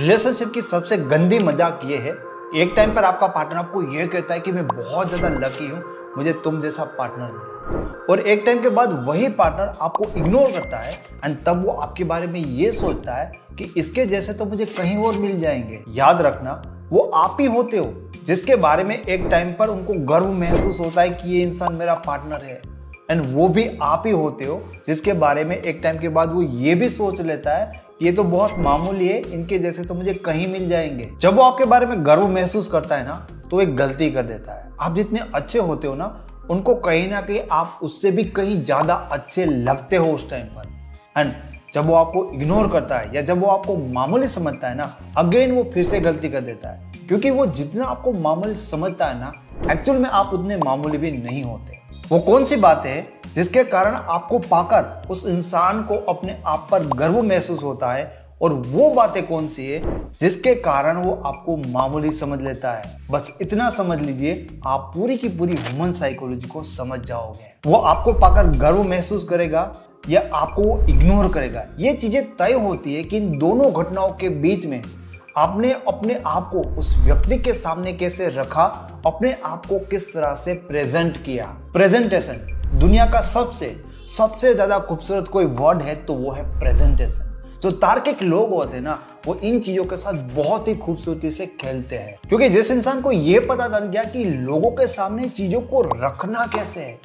relationship की सबसे गंदी मजाक ये है एक टाइम पर आपका पार्टनर आपको ये कहता है कि मैं बहुत ज़्यादा लकी हूँ मुझे तुम जैसा पार्टनर मिला और एक टाइम के बाद वही पार्टनर आपको इग्नोर करता है एंड तब वो आपके बारे में ये सोचता है कि इसके जैसे तो मुझे कहीं और मिल जाएंगे याद रखना वो आप ही होते हो जिसके बारे में एक टाइम पर उनको गर्व महसूस होता है कि ये इंसान मेरा पार्टनर है एंड वो भी आप ही होते हो जिसके बारे में एक टाइम के बाद वो ये भी सोच लेता है ये तो बहुत मामूली है इनके जैसे तो मुझे कहीं मिल जाएंगे जब वो आपके बारे में गर्व महसूस करता है ना तो एक गलती कर देता है आप जितने अच्छे होते हो ना उनको कहीं ना कहीं आप उससे भी कहीं ज़्यादा अच्छे लगते हो उस टाइम पर एंड जब वो आपको इग्नोर करता है या जब वो आपको मामूली समझता है ना अगेन वो फिर से गलती कर देता है क्योंकि वो जितना आपको मामूली समझता है ना एक्चुअल में आप उतने मामूली भी नहीं होते वो कौन सी बात है जिसके कारण आपको पाकर उस इंसान को अपने आप पर गर्व महसूस होता है और वो बातें कौन सी है जिसके कारण वो आपको मामूली समझ लेता है बस इतना समझ लीजिए आप पूरी की पूरी ह्यूमन साइकोलॉजी को समझ जाओगे वो आपको पाकर गर्व महसूस करेगा या आपको वो इग्नोर करेगा ये चीजें तय होती है कि इन दोनों घटनाओं के बीच में आपने अपने आप को उस व्यक्ति के सामने कैसे रखा अपने आप को किस तरह से प्रेजेंट किया प्रेजेंटेशन दुनिया का सबसे सबसे ज़्यादा खूबसूरत कोई वर्ड है तो वो है प्रेजेंटेशन जो तार्किक लोग होते हैं ना वो इन चीज़ों के साथ बहुत ही खूबसूरती से खेलते हैं क्योंकि जिस इंसान को ये पता चल गया कि लोगों के सामने चीज़ों को रखना कैसे है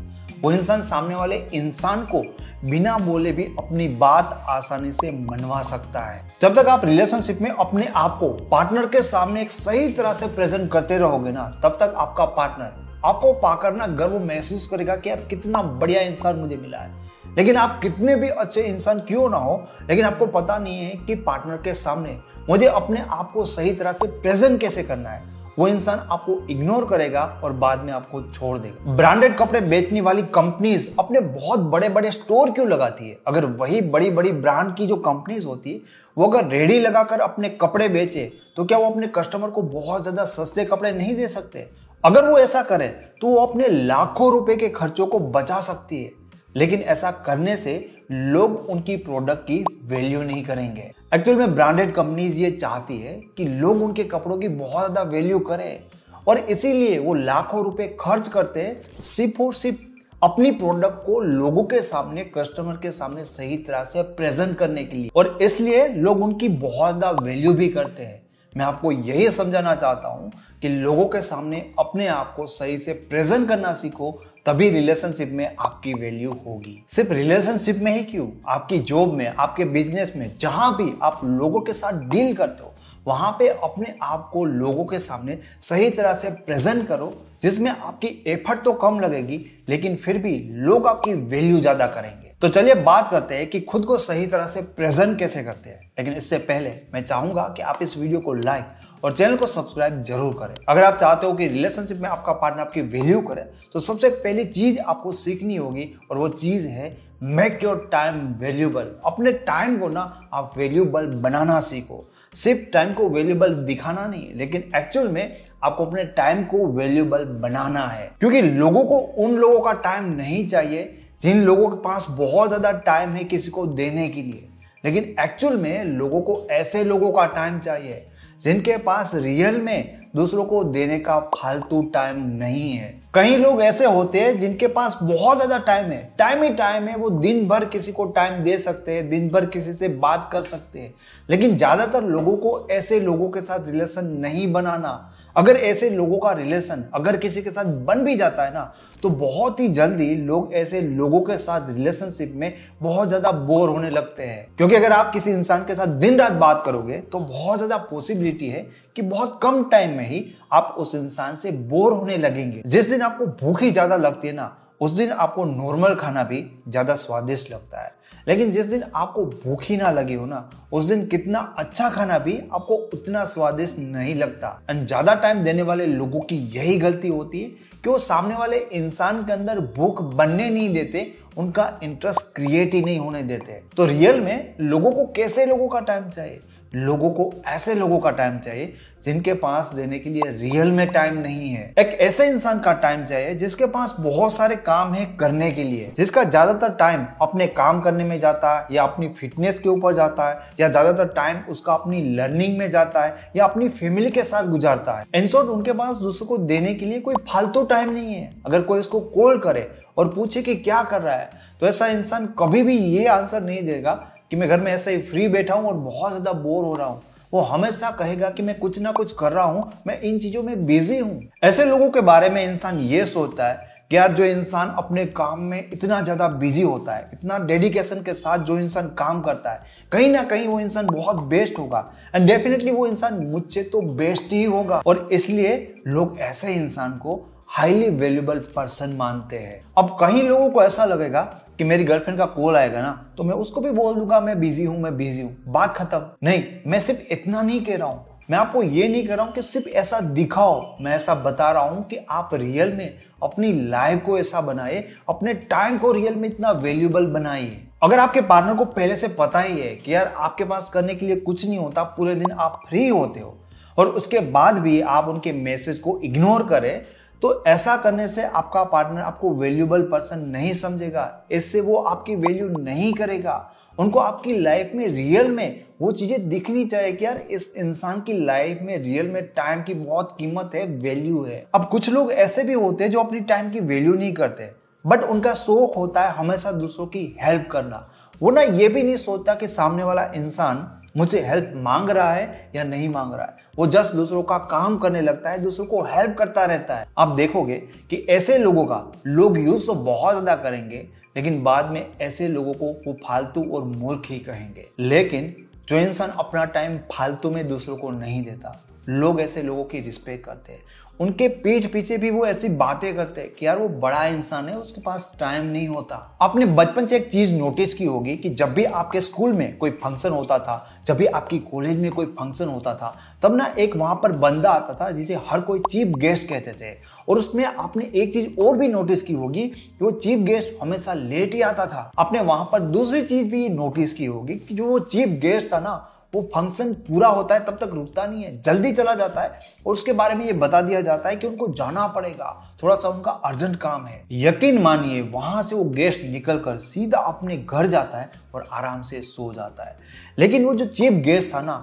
वो इंसान सामने वाले इंसान को बिना बोले भी अपनी बात आसानी से मनवा सकता है जब तक आप रिलेशनशिप में अपने आप को पार्टनर के सामने एक सही तरह से प्रेजेंट करते रहोगे ना तब तक आपका पार्टनर आपको पाकर ना गर्व महसूस करेगा कि यार कितना बढ़िया इंसान मुझे मिला है लेकिन आप कितने भी अच्छे इंसान क्यों ना हो लेकिन आपको पता नहीं है कि पार्टनर के सामने मुझे अपने आप को सही तरह से प्रेजेंट कैसे करना है वो इंसान आपको इग्नोर करेगा और बाद में आपको छोड़ देगा ब्रांडेड कपड़े बेचने वाली कंपनीज अपने बहुत बड़े बड़े स्टोर क्यों लगाती है अगर वही बड़ी बड़ी ब्रांड की जो कंपनीज होती है वो अगर रेडी लगाकर अपने कपड़े बेचे तो क्या वो अपने कस्टमर को बहुत ज़्यादा सस्ते कपड़े नहीं दे सकते अगर वो ऐसा करे तो वो अपने लाखों रुपए के खर्चों को बचा सकती है लेकिन ऐसा करने से लोग उनकी प्रोडक्ट की वैल्यू नहीं करेंगे एक्चुअल में ब्रांडेड कंपनीज ये चाहती है कि लोग उनके कपड़ों की बहुत ज़्यादा वैल्यू करें और इसीलिए वो लाखों रुपए खर्च करते हैं सिर्फ और सिर्फ अपनी प्रोडक्ट को लोगों के सामने कस्टमर के सामने सही तरह से प्रेजेंट करने के लिए और इसलिए लोग उनकी बहुत ज़्यादा वैल्यू भी करते हैं मैं आपको यही समझाना चाहता हूँ कि लोगों के सामने अपने आप को सही से प्रेजेंट करना सीखो तभी रिलेशनशिप में आपकी वैल्यू होगी सिर्फ रिलेशनशिप में ही क्यों आपकी जॉब में आपके बिजनेस में जहां भी आप लोगों के साथ डील करते हो वहां पे अपने आप को लोगों के सामने सही तरह से प्रेजेंट करो जिसमें आपकी एफर्ट तो कम लगेगी लेकिन फिर भी लोग आपकी वैल्यू ज़्यादा करेंगे तो चलिए बात करते हैं कि खुद को सही तरह से प्रेजेंट कैसे करते हैं लेकिन इससे पहले मैं चाहूंगा कि आप इस वीडियो को लाइक और चैनल को सब्सक्राइब जरूर करें अगर आप चाहते हो कि रिलेशनशिप में आपका पार्टनर आपकी वैल्यू करे तो सबसे पहली चीज आपको सीखनी होगी और वो चीज है मेक योर टाइम वैल्यूबल अपने टाइम को ना आप वैल्यूबल बनाना सीखो सिर्फ टाइम को वैल्यूबल दिखाना नहीं लेकिन एक्चुअल में आपको अपने टाइम को वैल्यूबल बनाना है क्योंकि लोगों को उन लोगों का टाइम नहीं चाहिए जिन लोगों के पास बहुत ज़्यादा टाइम है किसी को देने के लिए लेकिन एक्चुअल में लोगों को ऐसे लोगों का टाइम चाहिए जिनके पास रियल में दूसरों को देने का फालतू टाइम नहीं है कई लोग ऐसे होते हैं जिनके पास बहुत ज्यादा टाइम है टाइम ही टाइम है वो दिन भर किसी को टाइम दे सकते हैं दिन भर किसी से बात कर सकते हैं लेकिन ज्यादातर लोगों को ऐसे लोगों के साथ रिलेशन नहीं बनाना अगर ऐसे लोगों का रिलेशन अगर किसी के साथ बन भी जाता है ना तो बहुत ही जल्दी लोग ऐसे लोगों के साथ रिलेशनशिप में बहुत ज़्यादा बोर होने लगते हैं क्योंकि अगर आप किसी इंसान के साथ दिन रात बात करोगे तो बहुत ज़्यादा पॉसिबिलिटी है कि बहुत कम टाइम में ही आप उस इंसान से बोर होने लगेंगे जिस दिन आपको भूख ही ज़्यादा लगती है ना उस दिन आपको नॉर्मल खाना भी ज़्यादा स्वादिष्ट लगता है लेकिन जिस दिन आपको भूख ही ना लगी हो ना उस दिन कितना अच्छा खाना भी आपको उतना स्वादिष्ट नहीं लगता एंड ज़्यादा टाइम देने वाले लोगों की यही गलती होती है कि वो सामने वाले इंसान के अंदर भूख बनने नहीं देते उनका इंटरेस्ट क्रिएट ही नहीं होने देते तो रियल में लोगों को कैसे लोगों का टाइम चाहिए लोगों को ऐसे लोगों का टाइम चाहिए जिनके पास देने के लिए रियल में टाइम नहीं है एक ऐसे इंसान का टाइम चाहिए जिसके पास बहुत सारे काम है करने के लिए जिसका ज्यादातर टाइम अपने काम करने में जाता है या अपनी फिटनेस के ऊपर जाता है या ज्यादातर टाइम उसका अपनी लर्निंग में जाता है या अपनी फैमिली के साथ गुजारता है इन शॉर्ट उनके पास दूसरों को देने के लिए कोई फालतू टाइम नहीं है अगर कोई उसको कॉल करे और पूछे कि क्या कर रहा है तो ऐसा इंसान कभी भी ये आंसर नहीं देगा कि मैं घर में ऐसे ही फ्री बैठा हूँ और बहुत ज़्यादा बोर हो रहा हूँ वो हमेशा कहेगा कि मैं कुछ ना कुछ कर रहा हूँ मैं इन चीज़ों में बिजी हूँ ऐसे लोगों के बारे में इंसान ये सोचता है कि यार जो इंसान अपने काम में इतना ज़्यादा बिजी होता है इतना डेडिकेशन के साथ जो इंसान काम करता है कहीं ना कहीं वो इंसान बहुत बेस्ट होगा एंड डेफिनेटली वो इंसान मुझसे तो बेस्ट ही होगा और इसलिए लोग ऐसे इंसान को हाईली वैल्यूबल पर्सन मानते हैं अब कहीं लोगों को ऐसा लगेगा कि मेरी गर्लफ्रेंड का कॉल आएगा ना तो मैं उसको भी बोल दूंगा मैं बिजी हूं मैं बिजी हूं बात खत्म नहीं मैं सिर्फ इतना नहीं कह रहा हूं मैं आपको ये नहीं कह रहा हूं कि सिर्फ ऐसा दिखाओ मैं ऐसा बता रहा हूं कि आप रियल में अपनी लाइफ को ऐसा बनाए अपने टाइम को रियल में इतना वैल्यूबल बनाइए अगर आपके पार्टनर को पहले से पता ही है कि यार आपके पास करने के लिए कुछ नहीं होता पूरे दिन आप फ्री होते हो और उसके बाद भी आप उनके मैसेज को इग्नोर करें तो ऐसा करने से आपका पार्टनर आपको वैल्यूबल पर्सन नहीं समझेगा इससे वो आपकी वैल्यू नहीं करेगा उनको आपकी लाइफ में रियल में वो चीज़ें दिखनी चाहिए कि यार इस इंसान की लाइफ में रियल में टाइम की बहुत कीमत है वैल्यू है अब कुछ लोग ऐसे भी होते हैं जो अपनी टाइम की वैल्यू नहीं करते बट उनका शौक होता है हमेशा दूसरों की हेल्प करना वो ना ये भी नहीं सोचता कि सामने वाला इंसान मुझसे हेल्प मांग रहा है या नहीं मांग रहा है वो जस्ट दूसरों का काम करने लगता है दूसरों को हेल्प करता रहता है आप देखोगे कि ऐसे लोगों का लोग यूज तो बहुत ज़्यादा करेंगे लेकिन बाद में ऐसे लोगों को वो फालतू और मूर्ख ही कहेंगे लेकिन जो इंसान अपना टाइम फालतू में दूसरों को नहीं देता लोग ऐसे लोगों की रिस्पेक्ट करते हैं उनके पीठ पीछे भी वो ऐसी बातें करते हैं कि यार वो बड़ा इंसान है उसके पास टाइम नहीं होता आपने बचपन से एक चीज नोटिस की होगी कि जब भी आपके स्कूल में कोई फंक्शन होता था जब भी आपकी कॉलेज में कोई फंक्शन होता था तब ना एक वहां पर बंदा आता था जिसे हर कोई चीफ गेस्ट कहते थे और उसमें आपने एक चीज और भी नोटिस की होगी कि वो चीफ गेस्ट हमेशा लेट ही आता था आपने वहां पर दूसरी चीज भी नोटिस की होगी कि जो वो चीफ गेस्ट था ना वो फंक्शन पूरा होता है तब तक रुकता नहीं है जल्दी चला जाता है और उसके बारे में ये बता दिया जाता है कि उनको जाना पड़ेगा थोड़ा सा उनका अर्जेंट काम है यकीन मानिए वहां से वो गेस्ट निकल कर सीधा अपने घर जाता है और आराम से सो जाता है लेकिन वो जो चीफ गेस्ट था ना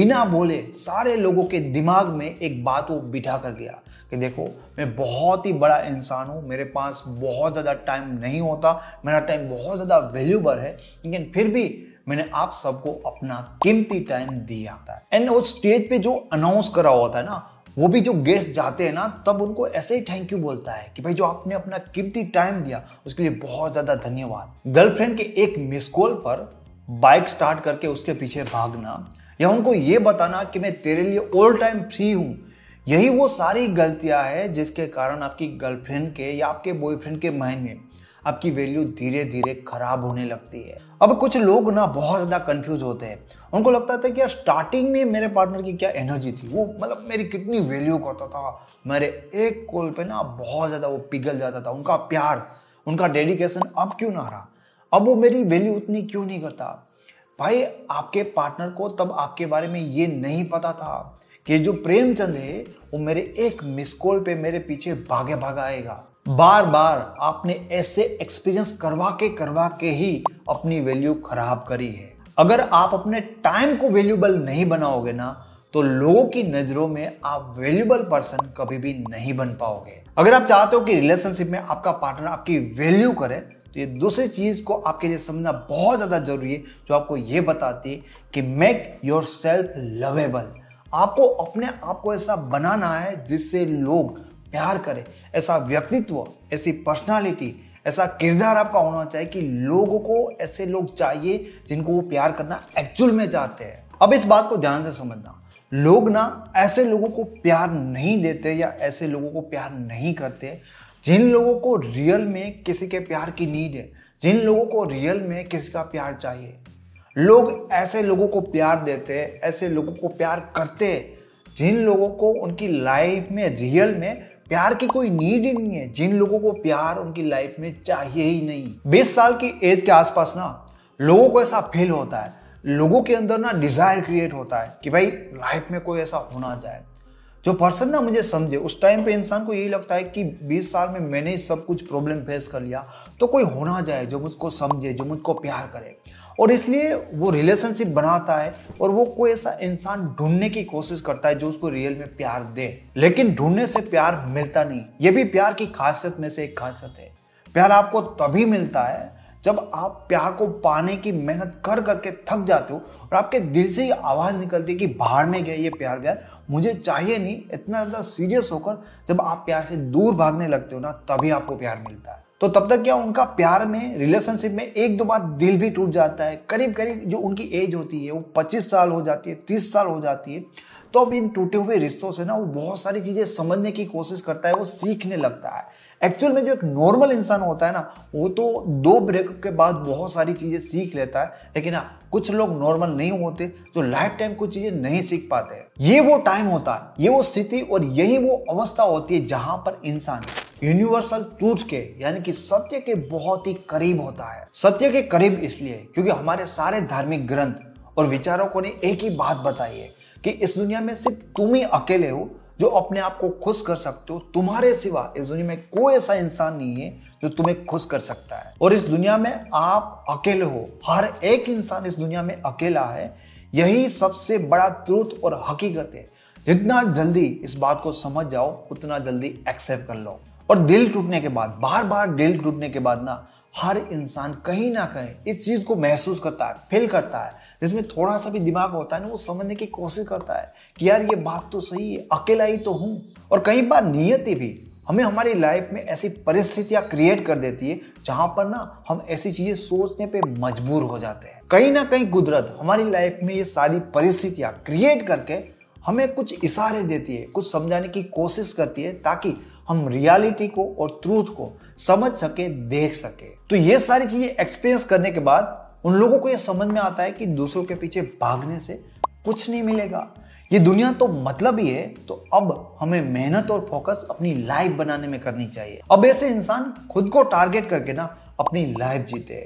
बिना बोले सारे लोगों के दिमाग में एक बात वो बिठा कर गया कि देखो मैं बहुत ही बड़ा इंसान हूँ मेरे पास बहुत ज़्यादा टाइम नहीं होता मेरा टाइम बहुत ज़्यादा वैल्यूबल है लेकिन फिर भी मैंने आप सबको अपना कीमती टाइम दिया था एंड वो स्टेज पे जो अनाउंस करा हुआ था ना वो भी जो गेस्ट जाते हैं ना तब उनको ऐसे ही थैंक यू बोलता है कि भाई जो आपने अपना कीमती टाइम दिया उसके लिए बहुत ज्यादा धन्यवाद गर्लफ्रेंड के एक मिस कॉल पर बाइक स्टार्ट करके उसके पीछे भागना या उनको ये बताना कि मैं तेरे लिए ऑल टाइम फ्री हूँ यही वो सारी गलतियां हैं जिसके कारण आपकी गर्लफ्रेंड के या आपके बॉयफ्रेंड के माइंड में आपकी वैल्यू धीरे धीरे खराब होने लगती है अब कुछ लोग ना बहुत ज़्यादा कंफ्यूज होते हैं उनको लगता था कि यार स्टार्टिंग में मेरे पार्टनर की क्या एनर्जी थी वो मतलब मेरी कितनी वैल्यू करता था मेरे एक कॉल पे ना बहुत ज़्यादा वो पिघल जाता था उनका प्यार उनका डेडिकेशन अब क्यों ना रहा अब वो मेरी वैल्यू उतनी क्यों नहीं करता भाई आपके पार्टनर को तब आपके बारे में ये नहीं पता था कि जो प्रेमचंद है वो मेरे एक मिस कॉल पे मेरे पीछे भागे भागा आएगा बार बार आपने ऐसे एक्सपीरियंस करवा के करवा के ही अपनी वैल्यू खराब करी है अगर आप अपने टाइम को वैल्यूबल नहीं बनाओगे ना तो लोगों की नजरों में आप वैल्यूबल पर्सन कभी भी नहीं बन पाओगे अगर आप चाहते हो कि रिलेशनशिप में आपका पार्टनर आपकी वैल्यू करे तो ये दूसरी चीज को आपके लिए समझना बहुत ज्यादा जरूरी है जो आपको ये बताती है कि मेक योर सेल्फ लवेबल आपको अपने आप को ऐसा बनाना है जिससे लोग प्यार करें ऐसा व्यक्तित्व ऐसी पर्सनालिटी ऐसा किरदार आपका होना चाहिए कि लोगों को ऐसे लोग चाहिए जिनको वो प्यार करना एक्चुअल में चाहते हैं अब इस बात को ध्यान से समझना लोग ना ऐसे लोगों को प्यार नहीं देते या ऐसे लोगों को प्यार नहीं करते जिन लोगों को रियल में किसी के प्यार की नीड है जिन लोगों को रियल में किसी का प्यार चाहिए लोग ऐसे लोगों को प्यार देते ऐसे लोगों को प्यार करते जिन लोगों को उनकी लाइफ में रियल में प्यार की कोई नीड ही नहीं है जिन लोगों को प्यार उनकी लाइफ में चाहिए ही नहीं बीस साल की एज के आसपास ना लोगों को ऐसा फील होता है लोगों के अंदर ना डिजायर क्रिएट होता है कि भाई लाइफ में कोई ऐसा होना चाहे जो पर्सन ना मुझे समझे उस टाइम पे इंसान को यही लगता है कि 20 साल में मैंने सब कुछ प्रॉब्लम फेस कर लिया तो कोई होना जाए जो मुझको समझे जो मुझको प्यार करे और इसलिए वो रिलेशनशिप बनाता है और वो कोई ऐसा इंसान ढूंढने की कोशिश करता है जो उसको रियल में प्यार दे लेकिन ढूंढने से प्यार मिलता नहीं ये भी प्यार की खासियत में से एक खासियत है प्यार आपको तभी मिलता है जब आप प्यार को पाने की मेहनत कर करके थक जाते हो और आपके दिल से ही आवाज़ निकलती है कि बाहर में गया ये प्यार व्यार मुझे चाहिए नहीं इतना ज़्यादा सीरियस होकर जब आप प्यार से दूर भागने लगते हो ना तभी आपको प्यार मिलता है तो तब तक क्या उनका प्यार में रिलेशनशिप में एक दो बार दिल भी टूट जाता है करीब करीब जो उनकी एज होती है वो पच्चीस साल हो जाती है तीस साल हो जाती है तो अब इन टूटे हुए रिश्तों से ना वो बहुत सारी चीज़ें समझने की कोशिश करता है वो सीखने लगता है एक्चुअल में जो एक नॉर्मल इंसान होता है ना वो तो दो ब्रेकअप के बाद बहुत सारी चीज़ें सीख लेता है लेकिन हाँ कुछ लोग नॉर्मल नहीं होते जो लाइफ टाइम कुछ चीज़ें नहीं सीख पाते हैं ये वो टाइम होता है ये वो स्थिति और यही वो अवस्था होती है जहाँ पर इंसान यूनिवर्सल ट्रूथ के यानी कि सत्य के बहुत ही करीब होता है सत्य के करीब इसलिए क्योंकि हमारे सारे धार्मिक ग्रंथ और विचारों को ने एक ही बात बताई है कि इस दुनिया में सिर्फ तुम ही अकेले हो जो अपने आप को खुश कर सकते हो तुम्हारे सिवा इस दुनिया में कोई ऐसा इंसान नहीं है जो तुम्हें खुश कर सकता है और इस दुनिया में आप अकेले हो हर एक इंसान इस दुनिया में अकेला है यही सबसे बड़ा त्रुत और हकीकत है जितना जल्दी इस बात को समझ जाओ उतना जल्दी एक्सेप्ट कर लो और दिल टूटने के बाद बार बार दिल टूटने के बाद ना हर इंसान कहीं ना कहीं इस चीज को महसूस करता है फील करता है जिसमें थोड़ा सा भी दिमाग होता है ना वो समझने की कोशिश करता है कि यार ये बात तो सही है अकेला ही तो हूं और कई बार नियति भी हमें हमारी लाइफ में ऐसी परिस्थितियां क्रिएट कर देती है जहां पर ना हम ऐसी चीजें सोचने पे मजबूर हो जाते हैं कहीं ना कहीं कुदरत हमारी लाइफ में ये सारी परिस्थितियां क्रिएट करके हमें कुछ इशारे देती है कुछ समझाने की कोशिश करती है ताकि हम रियलिटी को और ट्रूथ को समझ सके देख सके तो ये सारी चीजें एक्सपीरियंस करने के बाद उन लोगों को ये समझ में आता है कि दूसरों के पीछे भागने से कुछ नहीं मिलेगा ये दुनिया तो मतलब ही है तो अब हमें मेहनत और फोकस अपनी लाइफ बनाने में करनी चाहिए अब ऐसे इंसान खुद को टारगेट करके ना अपनी लाइफ जीते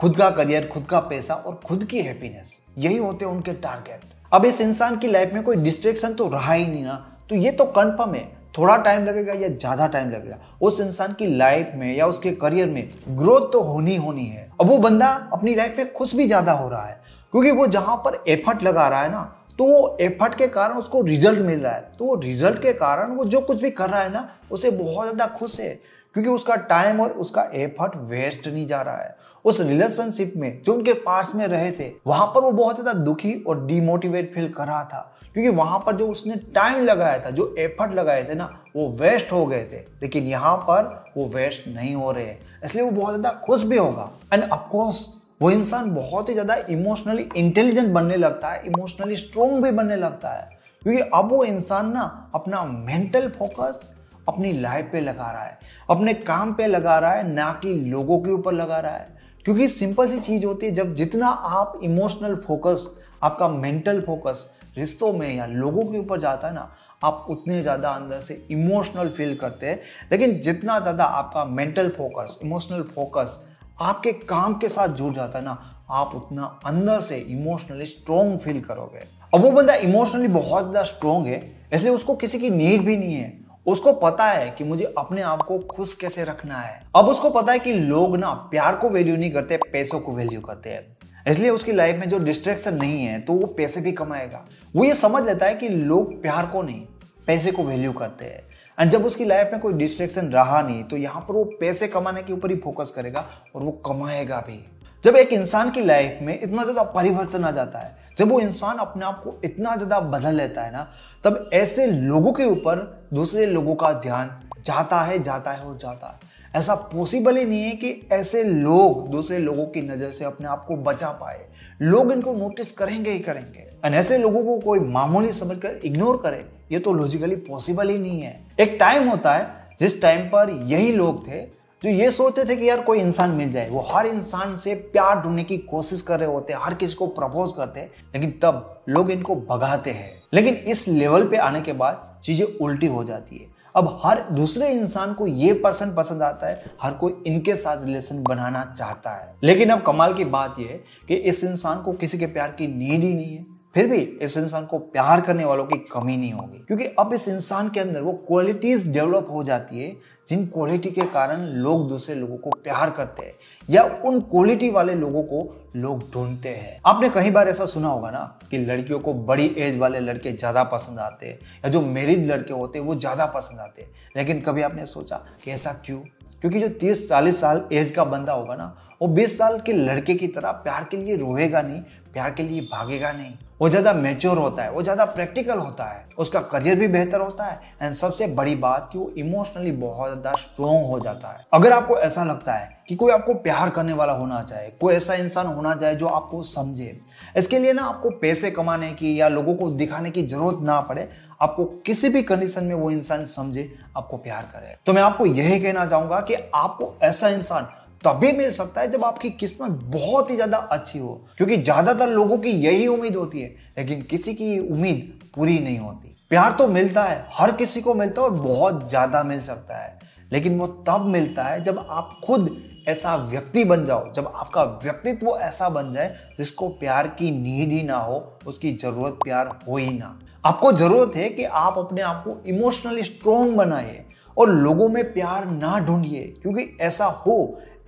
खुद का करियर खुद का पैसा और खुद की हैप्पीनेस यही होते हैं उनके टारगेट अब इस इंसान की लाइफ में कोई डिस्ट्रेक्शन तो रहा ही नहीं ना तो ये तो कंफर्म है थोड़ा टाइम लगेगा या ज़्यादा टाइम लगेगा उस इंसान की लाइफ में या उसके करियर में ग्रोथ तो होनी होनी है अब वो बंदा अपनी लाइफ में खुश भी ज़्यादा हो रहा है क्योंकि वो जहां पर एफर्ट लगा रहा है ना तो वो एफर्ट के कारण उसको रिजल्ट मिल रहा है तो वो रिजल्ट के कारण वो जो कुछ भी कर रहा है ना उसे बहुत ज़्यादा खुश है क्योंकि उसका टाइम और उसका एफर्ट वेस्ट नहीं जा रहा है उस रिलेशनशिप में जो उनके पास में रहे थे वहां पर वो बहुत ज्यादा दुखी और डिमोटिवेट फील कर रहा था क्योंकि वहां पर जो उसने टाइम लगाया था जो एफर्ट लगाए थे ना वो वेस्ट हो गए थे लेकिन यहाँ पर वो वेस्ट नहीं हो रहे इसलिए वो बहुत ज्यादा खुश भी होगा एंड अफकोर्स वो इंसान बहुत ही ज्यादा इमोशनली इंटेलिजेंट बनने लगता है इमोशनली स्ट्रोंग भी बनने लगता है क्योंकि अब वो इंसान ना अपना मेंटल फोकस अपनी लाइफ पे लगा रहा है अपने काम पे लगा रहा है ना कि लोगों के ऊपर लगा रहा है क्योंकि सिंपल सी चीज़ होती है जब जितना आप इमोशनल फोकस आपका मेंटल फोकस रिश्तों में या लोगों के ऊपर जाता है ना आप उतने ज़्यादा अंदर से इमोशनल फील करते हैं लेकिन जितना ज़्यादा आपका मेंटल फोकस इमोशनल फोकस आपके काम के साथ जुड़ जाता है ना आप उतना अंदर से इमोशनली स्ट्रोंग फील करोगे अब वो बंदा इमोशनली बहुत ज़्यादा स्ट्रोंग है इसलिए उसको किसी की नीड भी नहीं है उसको पता है कि मुझे अपने आप को खुश कैसे रखना है अब उसको पता है कि लोग ना प्यार को वैल्यू नहीं करते पैसों को वैल्यू करते हैं इसलिए उसकी लाइफ में जो डिस्ट्रैक्शन नहीं है तो वो पैसे भी कमाएगा वो ये समझ लेता है कि लोग प्यार को नहीं पैसे को वैल्यू करते हैं एंड जब उसकी लाइफ में कोई डिस्ट्रैक्शन रहा नहीं तो यहाँ पर वो पैसे कमाने के ऊपर ही फोकस करेगा और वो कमाएगा भी जब एक इंसान की लाइफ में इतना ज़्यादा परिवर्तन आ जाता है जब वो इंसान अपने आप को इतना ज़्यादा बदल लेता है ना तब ऐसे लोगों के ऊपर दूसरे लोगों का ध्यान जाता है जाता है और जाता है ऐसा पॉसिबल ही नहीं है कि ऐसे लोग दूसरे लोगों की नज़र से अपने आप को बचा पाए लोग इनको नोटिस करेंगे ही करेंगे एंड ऐसे लोगों को कोई मामूली समझकर इग्नोर करे ये तो लॉजिकली पॉसिबल ही नहीं है एक टाइम होता है जिस टाइम पर यही लोग थे जो ये सोचते थे कि यार कोई इंसान मिल जाए वो हर इंसान से प्यार ढूंढने की कोशिश कर रहे होते हर किसी को प्रपोज करते हैं लेकिन तब लोग इनको भगाते हैं लेकिन इस लेवल पे आने के बाद चीजें उल्टी हो जाती है अब हर दूसरे इंसान को ये पर्सन पसंद आता है हर कोई इनके साथ रिलेशन बनाना चाहता है लेकिन अब कमाल की बात यह है कि इस इंसान को किसी के प्यार की नीड ही नहीं है फिर भी इस इंसान को प्यार करने वालों की कमी नहीं होगी क्योंकि अब इस इंसान के अंदर वो क्वालिटीज डेवलप हो जाती है जिन क्वालिटी के कारण लोग दूसरे लोगों को प्यार करते हैं या उन क्वालिटी वाले लोगों को लोग ढूंढते हैं आपने कई बार ऐसा सुना होगा ना कि लड़कियों को बड़ी एज वाले लड़के ज़्यादा पसंद आते हैं या जो मेरिड लड़के होते हैं वो ज़्यादा पसंद आते हैं लेकिन कभी आपने सोचा कि ऐसा क्यों क्योंकि जो 30 40 साल एज का बंदा होगा ना वो 20 साल के लड़के की तरह प्यार के लिए रोएगा नहीं प्यार के लिए भागेगा नहीं वो ज़्यादा मेच्योर होता है वो ज़्यादा प्रैक्टिकल होता है उसका करियर भी बेहतर होता है एंड सबसे बड़ी बात कि वो इमोशनली बहुत ज़्यादा स्ट्रोंग हो जाता है अगर आपको ऐसा लगता है कि कोई आपको प्यार करने वाला होना चाहे कोई ऐसा इंसान होना चाहे जो आपको समझे इसके लिए ना आपको पैसे कमाने की या लोगों को दिखाने की जरूरत ना पड़े आपको किसी भी कंडीशन में वो इंसान समझे आपको प्यार करे तो मैं आपको यही कहना चाहूंगा कि आपको ऐसा इंसान तभी मिल सकता है जब आपकी किस्मत बहुत ही ज़्यादा अच्छी हो क्योंकि ज़्यादातर लोगों की यही उम्मीद होती है लेकिन किसी की उम्मीद पूरी नहीं होती प्यार तो मिलता है हर किसी को मिलता है और बहुत ज़्यादा मिल सकता है लेकिन वो तब मिलता है जब आप खुद ऐसा व्यक्ति बन जाओ जब आपका व्यक्तित्व ऐसा बन जाए जिसको प्यार की नीड ही ना हो उसकी ज़रूरत प्यार हो ही ना आपको ज़रूरत है कि आप अपने आप को इमोशनली स्ट्रोंग बनाए और लोगों में प्यार ना ढूंढिए क्योंकि ऐसा हो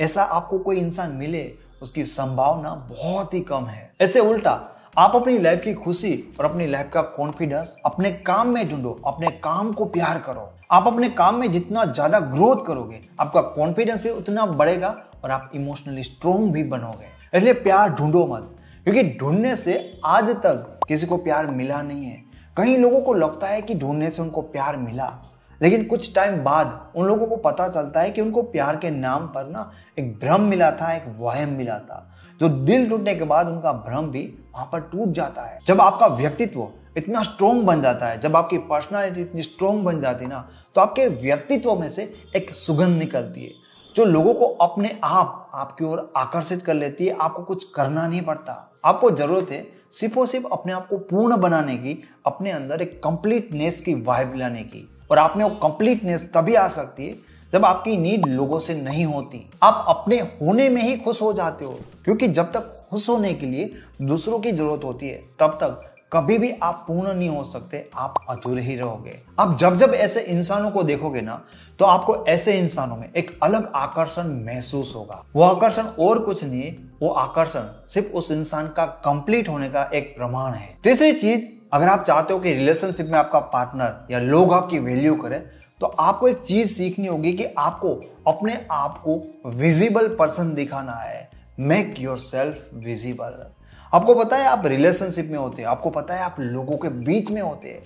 ऐसा आपको कोई इंसान मिले उसकी संभावना बहुत ही कम है ऐसे उल्टा आप अपनी लाइफ की खुशी और अपनी लाइफ का कॉन्फिडेंस अपने काम में ढूंढो अपने काम को प्यार करो आप अपने काम में जितना ज्यादा ग्रोथ करोगे आपका कॉन्फिडेंस भी उतना बढ़ेगा और आप इमोशनली स्ट्रोंग भी बनोगे इसलिए प्यार ढूंढो मत क्योंकि ढूंढने से आज तक किसी को प्यार मिला नहीं है कई लोगों को लगता है कि ढूंढने से उनको प्यार मिला लेकिन कुछ टाइम बाद उन लोगों को पता चलता है कि उनको प्यार के नाम पर ना एक भ्रम मिला था एक वहम मिला था जो दिल टूटने के बाद उनका भ्रम भी वहां पर टूट जाता है जब आपका व्यक्तित्व इतना स्ट्रोंग बन जाता है जब आपकी पर्सनालिटी इतनी स्ट्रोंग बन जाती है ना तो आपके व्यक्तित्व में से एक सुगंध निकलती है जो लोगों को अपने आप आपकी ओर आकर्षित कर लेती है आपको कुछ करना नहीं पड़ता आपको जरूरत है सिर्फ और सिर्फ अपने आप को पूर्ण बनाने की अपने अंदर एक कंप्लीटनेस की वाइब लाने की और आप में वो कंप्लीटनेस तभी आ सकती है जब आपकी नीड लोगों से नहीं होती आप अपने होने में ही खुश हो जाते हो क्योंकि जब तक खुश होने के लिए दूसरों की जरूरत होती है तब तक कभी भी आप पूर्ण नहीं हो सकते आप अधूरे ही रहोगे आप जब जब ऐसे इंसानों को देखोगे ना तो आपको ऐसे इंसानों में एक अलग आकर्षण महसूस होगा वो आकर्षण और कुछ नहीं वो आकर्षण सिर्फ उस इंसान का कंप्लीट होने का एक प्रमाण है तीसरी चीज अगर आप चाहते हो कि रिलेशनशिप में आपका पार्टनर या लोग आपकी वैल्यू करें तो आपको एक चीज सीखनी होगी कि आपको अपने आप को विजिबल पर्सन दिखाना है मेक योर सेल्फ विजिबल आपको पता है आप रिलेशनशिप में होते हैं आपको पता है आप लोगों के बीच में होते हैं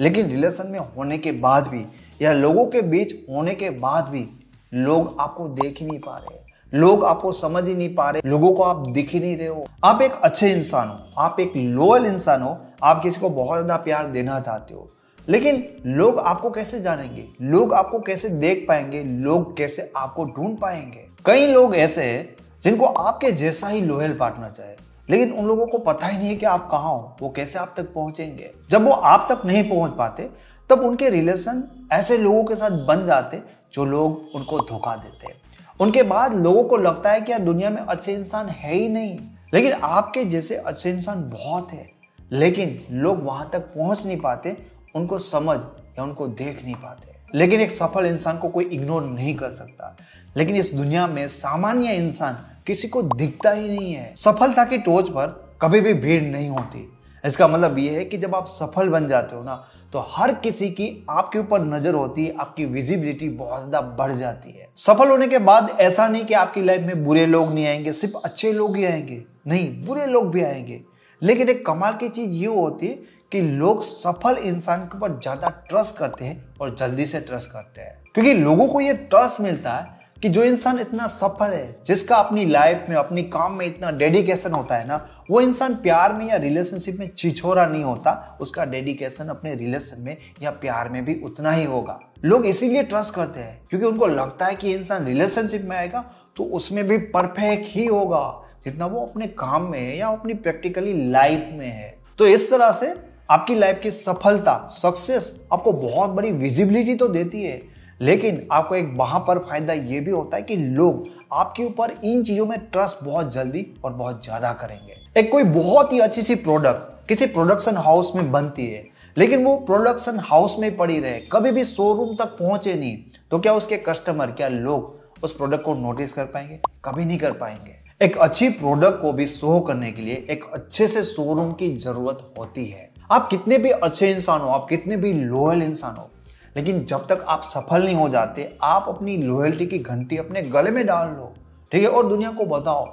लेकिन रिलेशन में होने के बाद भी या लोगों के बीच होने के बाद भी लोग आपको देख ही नहीं पा रहे लोग आपको समझ ही नहीं पा रहे लोगों को आप दिख ही नहीं रहे हो आप एक अच्छे इंसान हो आप एक लोअल इंसान हो आप किसी को बहुत ज्यादा प्यार देना चाहते हो लेकिन लोग आपको कैसे जानेंगे लोग आपको कैसे देख पाएंगे लोग कैसे आपको ढूंढ पाएंगे कई लोग ऐसे हैं जिनको आपके जैसा ही लोहेल पार्टनर चाहे लेकिन उन लोगों को पता ही नहीं है कि आप कहाँ हो वो कैसे आप तक पहुंचेंगे जब वो आप तक नहीं पहुंच पाते तब उनके रिलेशन ऐसे लोगों के साथ बन जाते जो लोग उनको धोखा देते हैं उनके बाद लोगों को लगता है कि यार दुनिया में अच्छे इंसान है ही नहीं लेकिन आपके जैसे अच्छे इंसान बहुत है लेकिन लोग वहां तक पहुंच नहीं पाते उनको समझ या उनको देख नहीं पाते लेकिन एक सफल इंसान को कोई इग्नोर नहीं कर सकता लेकिन इस दुनिया में सामान्य इंसान किसी को दिखता ही नहीं है सफलता की टोच पर कभी भी भीड़ नहीं होती इसका मतलब ये है कि जब आप सफल बन जाते हो ना तो हर किसी की आपके ऊपर नजर होती है आपकी विजिबिलिटी बहुत ज्यादा बढ़ जाती है सफल होने के बाद ऐसा नहीं कि आपकी लाइफ में बुरे लोग नहीं आएंगे सिर्फ अच्छे लोग ही आएंगे नहीं बुरे लोग भी आएंगे लेकिन एक कमाल की चीज ये होती है कि लोग सफल इंसान के ऊपर ज्यादा ट्रस्ट करते हैं और जल्दी से ट्रस्ट करते हैं क्योंकि लोगों को ये ट्रस्ट मिलता है कि जो इंसान इतना सफल है जिसका अपनी लाइफ में अपनी काम में इतना डेडिकेशन होता है ना वो इंसान प्यार में या रिलेशनशिप में छिछोरा नहीं होता उसका डेडिकेशन अपने रिलेशन में या प्यार में भी उतना ही होगा लोग इसीलिए ट्रस्ट करते हैं क्योंकि उनको लगता है कि इंसान रिलेशनशिप में आएगा तो उसमें भी परफेक्ट ही होगा जितना वो अपने काम में है या अपनी प्रैक्टिकली लाइफ में है तो इस तरह से आपकी लाइफ की सफलता सक्सेस आपको बहुत बड़ी विजिबिलिटी तो देती है लेकिन आपको एक वहाँ पर फायदा ये भी होता है कि लोग आपके ऊपर इन चीज़ों में ट्रस्ट बहुत जल्दी और बहुत ज़्यादा करेंगे एक कोई बहुत ही अच्छी सी प्रोडक्ट किसी प्रोडक्शन हाउस में बनती है लेकिन वो प्रोडक्शन हाउस में पड़ी रहे कभी भी शोरूम तक पहुंचे नहीं तो क्या उसके कस्टमर क्या लोग उस प्रोडक्ट को नोटिस कर पाएंगे कभी नहीं कर पाएंगे एक अच्छी प्रोडक्ट को भी शो करने के लिए एक अच्छे से शोरूम की जरूरत होती है आप कितने भी अच्छे इंसान हो आप कितने भी लोयल इंसान हो लेकिन जब तक आप सफल नहीं हो जाते आप अपनी लॉयल्टी की घंटी अपने गले में डाल लो ठीक है और दुनिया को बताओ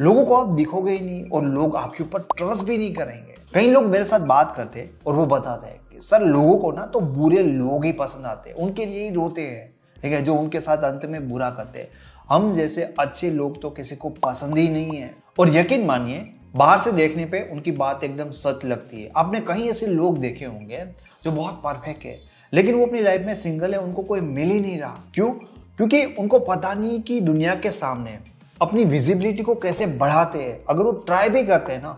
लोगों को आप दिखोगे ही नहीं और लोग आपके ऊपर ट्रस्ट भी नहीं करेंगे कई लोग मेरे साथ बात करते और वो बताते हैं कि सर लोगों को ना तो बुरे लोग ही पसंद आते हैं उनके लिए ही रोते हैं ठीक है जो उनके साथ अंत में बुरा करते हैं हम जैसे अच्छे लोग तो किसी को पसंद ही नहीं है और यकीन मानिए बाहर से देखने पे उनकी बात एकदम सच लगती है आपने कहीं ऐसे लोग देखे होंगे जो बहुत परफेक्ट है लेकिन वो अपनी लाइफ में सिंगल है उनको कोई मिल ही नहीं रहा क्यों क्योंकि उनको पता नहीं कि दुनिया के सामने अपनी विजिबिलिटी को कैसे बढ़ाते हैं अगर वो ट्राई भी करते हैं ना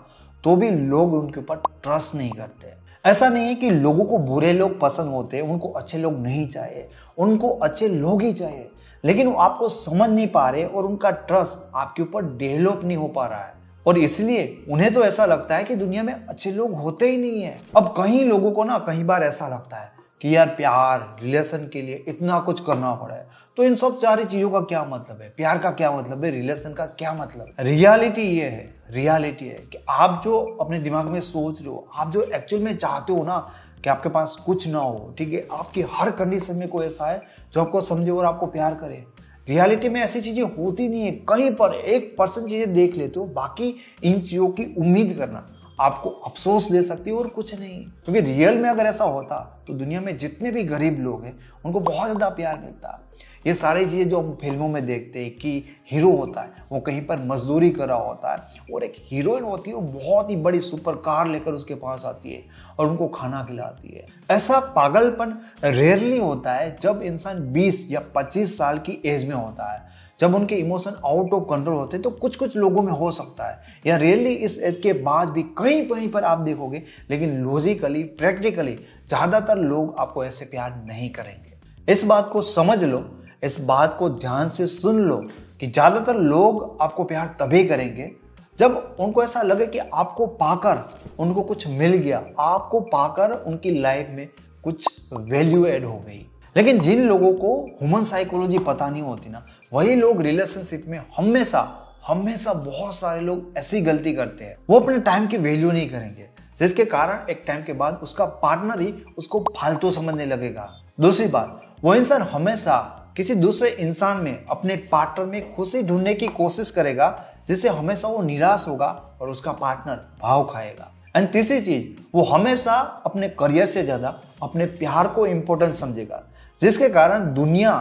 तो भी लोग उनके ऊपर ट्रस्ट नहीं करते ऐसा नहीं है कि लोगों को बुरे लोग पसंद होते हैं उनको अच्छे लोग नहीं चाहिए उनको अच्छे लोग ही चाहिए लेकिन वो आपको समझ नहीं पा रहे और उनका ट्रस्ट आपके ऊपर डेवलप नहीं हो पा रहा है और इसलिए उन्हें तो ऐसा लगता है कि दुनिया में अच्छे लोग होते ही नहीं है अब कहीं लोगों को ना कहीं बार ऐसा लगता है केयर प्यार रिलेशन के लिए इतना कुछ करना पड़ा है तो इन सब सारी चीज़ों का क्या मतलब है प्यार का क्या मतलब है रिलेशन का क्या मतलब है रियलिटी ये है रियलिटी है कि आप जो अपने दिमाग में सोच रहे हो आप जो एक्चुअल में चाहते हो ना कि आपके पास कुछ ना हो ठीक है आपकी हर कंडीशन में कोई ऐसा है जो आपको समझे और आपको प्यार करे रियलिटी में ऐसी चीज़ें होती नहीं है कहीं पर एक परसेंट चीज़ें देख लेते हो बाकी इन चीज़ों की उम्मीद करना आपको अफसोस दे सकती है और कुछ नहीं क्योंकि रियल में अगर ऐसा होता तो दुनिया में जितने भी गरीब लोग हैं उनको बहुत ज़्यादा प्यार मिलता ये सारी चीज़ें जो हम फिल्मों में देखते हैं कि हीरो होता है वो कहीं पर मजदूरी कर रहा होता है और एक हीरोइन होती है वो बहुत ही बड़ी सुपर कार लेकर उसके पास आती है और उनको खाना खिलाती है ऐसा पागलपन रेयरली होता है जब इंसान बीस या पच्चीस साल की एज में होता है जब उनके इमोशन आउट ऑफ कंट्रोल होते हैं तो कुछ कुछ लोगों में हो सकता है या रियली इस एज के बाद भी कहीं कहीं पर आप देखोगे लेकिन लॉजिकली प्रैक्टिकली ज़्यादातर लोग आपको ऐसे प्यार नहीं करेंगे इस बात को समझ लो इस बात को ध्यान से सुन लो कि ज़्यादातर लोग आपको प्यार तभी करेंगे जब उनको ऐसा लगे कि आपको पाकर उनको कुछ मिल गया आपको पाकर उनकी लाइफ में कुछ वैल्यू एड हो गई लेकिन जिन लोगों को ह्यूमन साइकोलॉजी पता नहीं होती ना वही लोग रिलेशनशिप में हमेशा हमेशा बहुत सारे लोग ऐसी गलती करते हैं वो अपने टाइम की वैल्यू नहीं करेंगे जिसके कारण एक टाइम के बाद उसका पार्टनर ही उसको फालतू समझने लगेगा दूसरी बात वो इंसान हमेशा किसी दूसरे इंसान में अपने पार्टनर में खुशी ढूंढने की कोशिश करेगा जिससे हमेशा वो निराश होगा और उसका पार्टनर भाव खाएगा एंड तीसरी चीज वो हमेशा अपने करियर से ज्यादा अपने प्यार को इम्पोर्टेंस समझेगा जिसके कारण दुनिया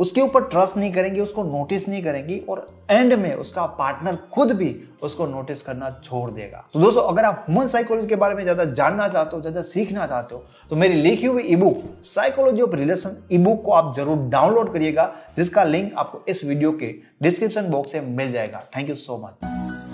उसके ऊपर ट्रस्ट नहीं करेंगी उसको नोटिस नहीं करेंगी और एंड में उसका पार्टनर खुद भी उसको नोटिस करना छोड़ देगा तो दोस्तों अगर आप ह्यूमन साइकोलॉजी के बारे में ज्यादा जानना चाहते हो ज्यादा सीखना चाहते हो तो मेरी लिखी हुई e book psychology of relation e book को आप जरूर डाउनलोड करिएगा जिसका लिंक आपको इस वीडियो के डिस्क्रिप्शन बॉक्स में मिल जाएगा थैंक यू सो मच